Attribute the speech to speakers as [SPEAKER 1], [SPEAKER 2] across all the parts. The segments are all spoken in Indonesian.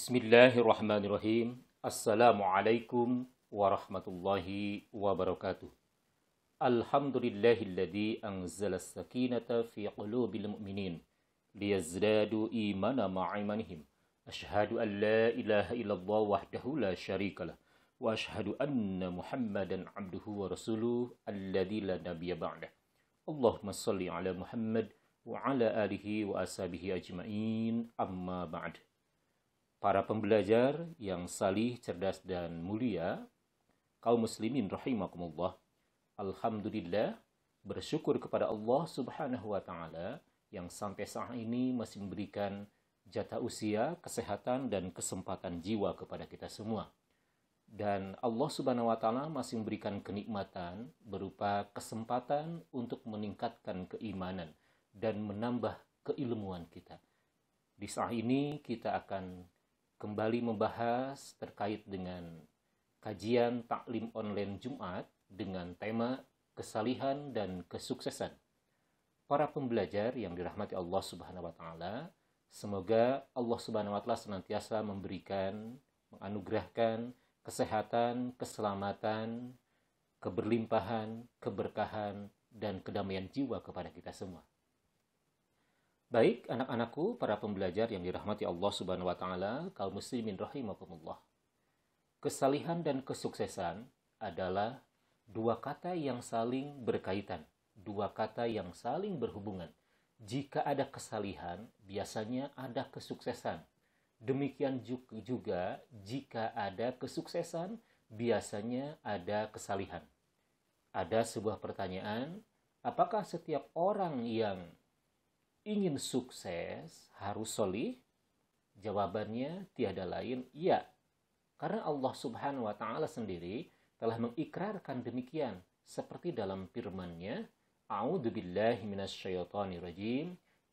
[SPEAKER 1] بسم الله الرحمن الرحيم السلام عليكم ورحمة الله وبركاته الحمد لله الذي أنزل السكينة في قلوب المؤمنين ليزدادوا إيمانا مع إيمانهم أشهد أن لا إله إلا الله وحده لا شريك له وأشهد أن محمدا عبده ورسوله الذي لا نبي بعده اللهم صل على محمد وعلى آله وأصحابه أجمعين أما بعد para pembelajar yang salih, cerdas, dan mulia, kaum muslimin rahimakumullah, Alhamdulillah, bersyukur kepada Allah subhanahu wa ta'ala yang sampai saat ini masih memberikan jatah usia, kesehatan, dan kesempatan jiwa kepada kita semua. Dan Allah subhanahu wa ta'ala masih memberikan kenikmatan berupa kesempatan untuk meningkatkan keimanan dan menambah keilmuan kita. Di saat ini kita akan kembali membahas terkait dengan kajian taklim online Jumat dengan tema kesalihan dan kesuksesan. Para pembelajar yang dirahmati Allah Subhanahu wa taala, semoga Allah Subhanahu wa taala senantiasa memberikan, menganugerahkan kesehatan, keselamatan, keberlimpahan, keberkahan dan kedamaian jiwa kepada kita semua. Baik, anak-anakku, para pembelajar yang dirahmati Allah Subhanahu wa taala, kaum muslimin rahimakumullah. Kesalihan dan kesuksesan adalah dua kata yang saling berkaitan, dua kata yang saling berhubungan. Jika ada kesalihan, biasanya ada kesuksesan. Demikian juga jika ada kesuksesan, biasanya ada kesalihan. Ada sebuah pertanyaan, apakah setiap orang yang ingin sukses harus solih? Jawabannya tiada lain iya. Karena Allah subhanahu wa ta'ala sendiri telah mengikrarkan demikian. Seperti dalam firmannya, A'udhu billahi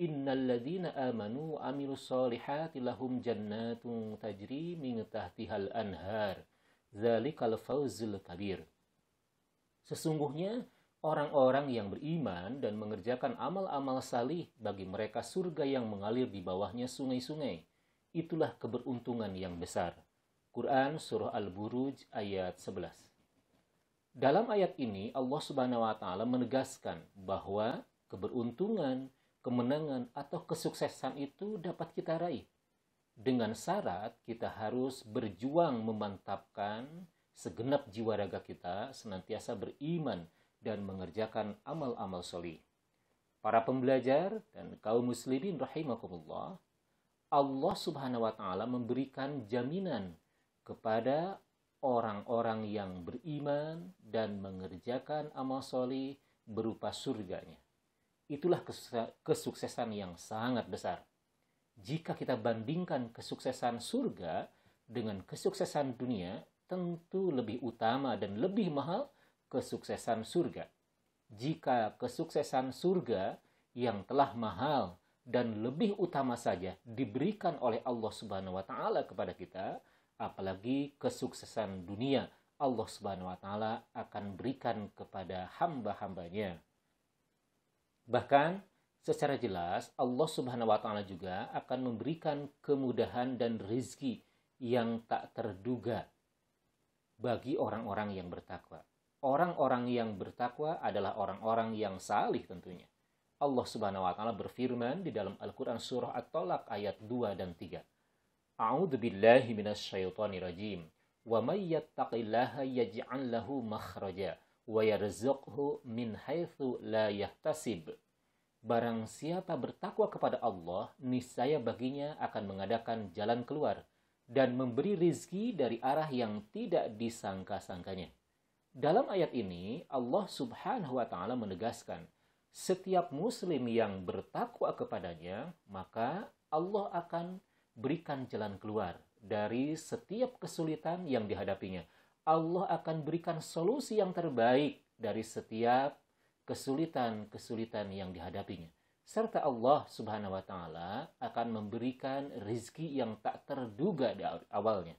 [SPEAKER 1] Innal ladhina amanu amilu salihati lahum jannatun tajri min tahtihal anhar. Zalikal fawzul kabir. Sesungguhnya, Orang-orang yang beriman dan mengerjakan amal-amal salih bagi mereka surga yang mengalir di bawahnya sungai-sungai. Itulah keberuntungan yang besar. Quran Surah Al-Buruj ayat 11 Dalam ayat ini Allah Subhanahu wa taala menegaskan bahwa keberuntungan, kemenangan atau kesuksesan itu dapat kita raih dengan syarat kita harus berjuang memantapkan segenap jiwa raga kita senantiasa beriman dan mengerjakan amal-amal solih. Para pembelajar dan kaum muslimin rahimakumullah, Allah subhanahu wa ta'ala memberikan jaminan kepada orang-orang yang beriman dan mengerjakan amal solih berupa surganya. Itulah kesuksesan yang sangat besar. Jika kita bandingkan kesuksesan surga dengan kesuksesan dunia, tentu lebih utama dan lebih mahal kesuksesan surga. Jika kesuksesan surga yang telah mahal dan lebih utama saja diberikan oleh Allah Subhanahu wa taala kepada kita, apalagi kesuksesan dunia Allah Subhanahu wa taala akan berikan kepada hamba-hambanya. Bahkan secara jelas Allah Subhanahu wa taala juga akan memberikan kemudahan dan rezeki yang tak terduga bagi orang-orang yang bertakwa. Orang-orang yang bertakwa adalah orang-orang yang salih tentunya. Allah Subhanahu wa taala berfirman di dalam Al-Qur'an surah At-Talaq ayat 2 dan 3. A'udzu billahi minasyaitonir rajim. Wa may yattaqillaha yaj'al lahu makhraja wa yarzuqhu min haitsu la yahtasib. Barang siapa bertakwa kepada Allah, niscaya baginya akan mengadakan jalan keluar dan memberi rizki dari arah yang tidak disangka-sangkanya. Dalam ayat ini, Allah Subhanahu wa Ta'ala menegaskan, setiap Muslim yang bertakwa kepadanya, maka Allah akan berikan jalan keluar dari setiap kesulitan yang dihadapinya. Allah akan berikan solusi yang terbaik dari setiap kesulitan-kesulitan yang dihadapinya. Serta Allah Subhanahu wa Ta'ala akan memberikan rizki yang tak terduga di awalnya.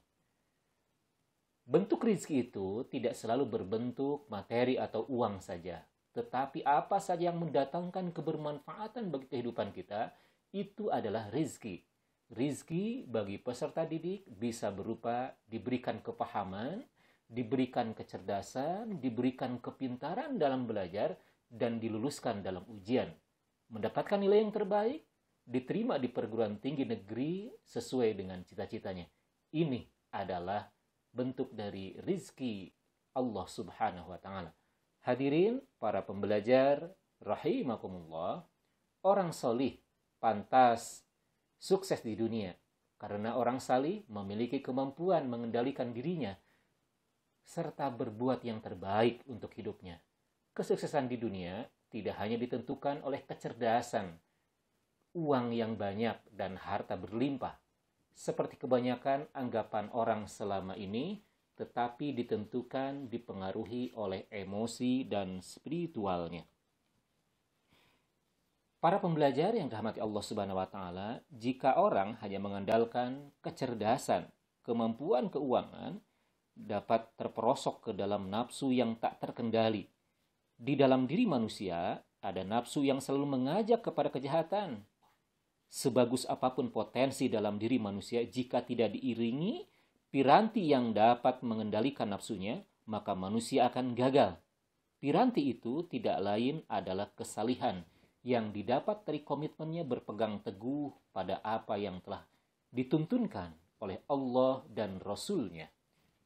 [SPEAKER 1] Bentuk rizki itu tidak selalu berbentuk materi atau uang saja, tetapi apa saja yang mendatangkan kebermanfaatan bagi kehidupan kita itu adalah rizki. Rizki bagi peserta didik bisa berupa diberikan kepahaman, diberikan kecerdasan, diberikan kepintaran dalam belajar, dan diluluskan dalam ujian. Mendapatkan nilai yang terbaik, diterima di perguruan tinggi negeri sesuai dengan cita-citanya. Ini adalah bentuk dari rizki Allah Subhanahu wa taala. Hadirin para pembelajar rahimakumullah, orang solih pantas sukses di dunia karena orang salih memiliki kemampuan mengendalikan dirinya serta berbuat yang terbaik untuk hidupnya. Kesuksesan di dunia tidak hanya ditentukan oleh kecerdasan, uang yang banyak, dan harta berlimpah, seperti kebanyakan anggapan orang selama ini, tetapi ditentukan dipengaruhi oleh emosi dan spiritualnya. Para pembelajar yang dirahmati Allah Subhanahu wa taala, jika orang hanya mengandalkan kecerdasan, kemampuan keuangan, dapat terperosok ke dalam nafsu yang tak terkendali. Di dalam diri manusia ada nafsu yang selalu mengajak kepada kejahatan, Sebagus apapun potensi dalam diri manusia, jika tidak diiringi piranti yang dapat mengendalikan nafsunya, maka manusia akan gagal. Piranti itu tidak lain adalah kesalihan yang didapat dari komitmennya berpegang teguh pada apa yang telah dituntunkan oleh Allah dan Rasulnya.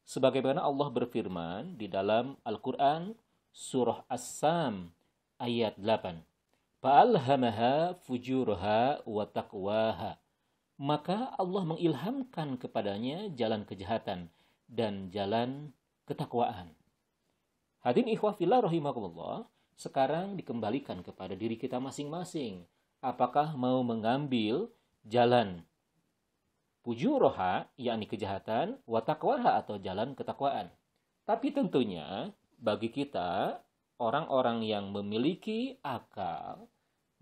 [SPEAKER 1] Sebagaimana Allah berfirman di dalam Al-Quran Surah As-Sam ayat 8. Fa'alhamaha fujurha wa taqwaha. Maka Allah mengilhamkan kepadanya jalan kejahatan dan jalan ketakwaan. Hadirin ikhwah fillah sekarang dikembalikan kepada diri kita masing-masing. Apakah mau mengambil jalan pujuroha, yakni kejahatan, watakwaha atau jalan ketakwaan. Tapi tentunya bagi kita, orang-orang yang memiliki akal,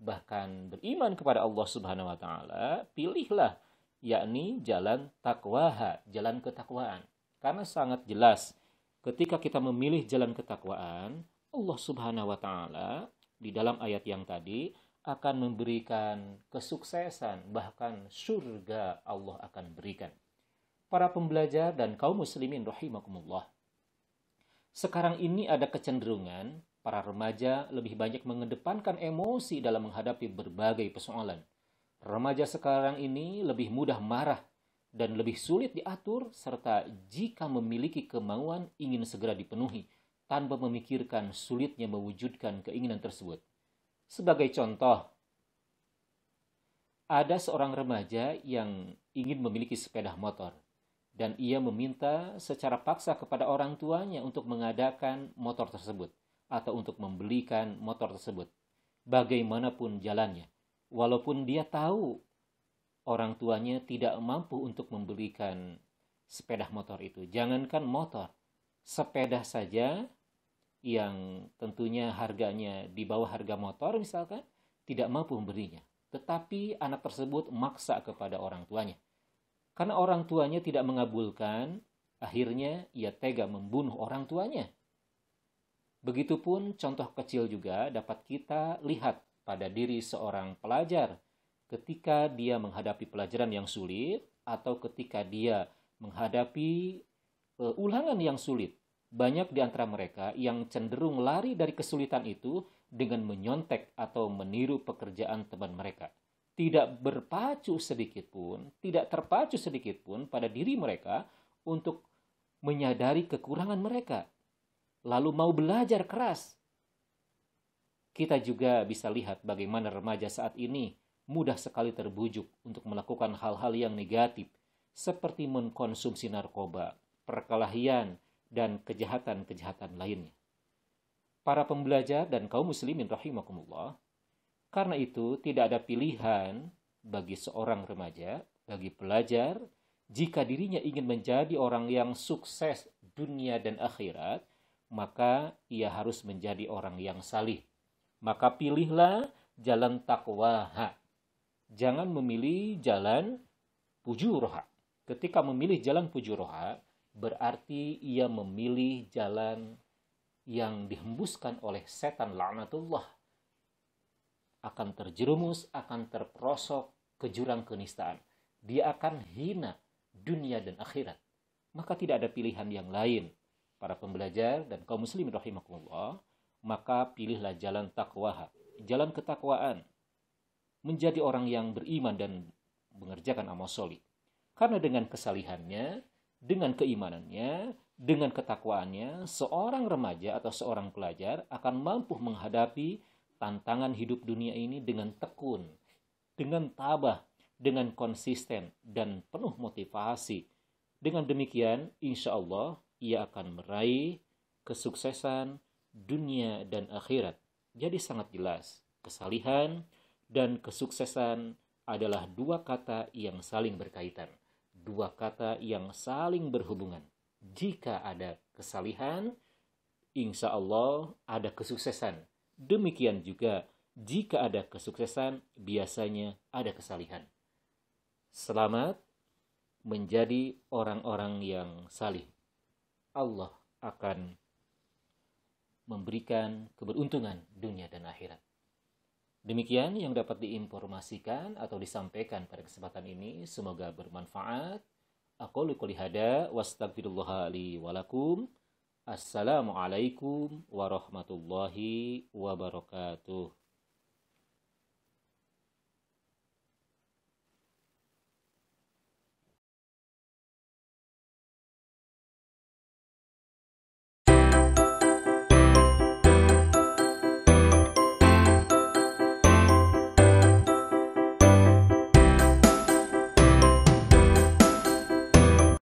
[SPEAKER 1] bahkan beriman kepada Allah Subhanahu wa taala, pilihlah yakni jalan takwaha, jalan ketakwaan. Karena sangat jelas ketika kita memilih jalan ketakwaan, Allah Subhanahu wa taala di dalam ayat yang tadi akan memberikan kesuksesan bahkan surga Allah akan berikan. Para pembelajar dan kaum muslimin rahimakumullah. Sekarang ini ada kecenderungan para remaja lebih banyak mengedepankan emosi dalam menghadapi berbagai persoalan. Remaja sekarang ini lebih mudah marah dan lebih sulit diatur serta jika memiliki kemauan ingin segera dipenuhi tanpa memikirkan sulitnya mewujudkan keinginan tersebut. Sebagai contoh, ada seorang remaja yang ingin memiliki sepeda motor dan ia meminta secara paksa kepada orang tuanya untuk mengadakan motor tersebut atau untuk membelikan motor tersebut. Bagaimanapun jalannya, walaupun dia tahu orang tuanya tidak mampu untuk membelikan sepeda motor itu. Jangankan motor, sepeda saja yang tentunya harganya di bawah harga motor misalkan tidak mampu memberinya. Tetapi anak tersebut maksa kepada orang tuanya. Karena orang tuanya tidak mengabulkan, akhirnya ia tega membunuh orang tuanya Begitupun contoh kecil juga dapat kita lihat pada diri seorang pelajar ketika dia menghadapi pelajaran yang sulit atau ketika dia menghadapi uh, ulangan yang sulit. Banyak di antara mereka yang cenderung lari dari kesulitan itu dengan menyontek atau meniru pekerjaan teman mereka. Tidak berpacu sedikit pun, tidak terpacu sedikit pun pada diri mereka untuk menyadari kekurangan mereka lalu mau belajar keras. Kita juga bisa lihat bagaimana remaja saat ini mudah sekali terbujuk untuk melakukan hal-hal yang negatif seperti mengkonsumsi narkoba, perkelahian, dan kejahatan-kejahatan lainnya. Para pembelajar dan kaum muslimin rahimakumullah, karena itu tidak ada pilihan bagi seorang remaja, bagi pelajar, jika dirinya ingin menjadi orang yang sukses dunia dan akhirat, maka ia harus menjadi orang yang salih. Maka pilihlah jalan takwa. Jangan memilih jalan pujuroha. Ketika memilih jalan pujuroha, berarti ia memilih jalan yang dihembuskan oleh setan laknatullah. Akan terjerumus, akan terperosok ke jurang kenistaan. Dia akan hina dunia dan akhirat. Maka tidak ada pilihan yang lain para pembelajar dan kaum muslimin rahimakumullah, maka pilihlah jalan takwa, jalan ketakwaan, menjadi orang yang beriman dan mengerjakan amal solih. Karena dengan kesalihannya, dengan keimanannya, dengan ketakwaannya, seorang remaja atau seorang pelajar akan mampu menghadapi tantangan hidup dunia ini dengan tekun, dengan tabah, dengan konsisten, dan penuh motivasi. Dengan demikian, insya Allah, ia akan meraih kesuksesan dunia dan akhirat. Jadi sangat jelas, kesalihan dan kesuksesan adalah dua kata yang saling berkaitan, dua kata yang saling berhubungan. Jika ada kesalihan, insya Allah ada kesuksesan. Demikian juga, jika ada kesuksesan, biasanya ada kesalihan. Selamat menjadi orang-orang yang saling. Allah akan memberikan keberuntungan dunia dan akhirat. Demikian yang dapat diinformasikan atau disampaikan pada kesempatan ini. Semoga bermanfaat. Aku lukuli hada wastagfirullahali walakum. Assalamualaikum warahmatullahi wabarakatuh.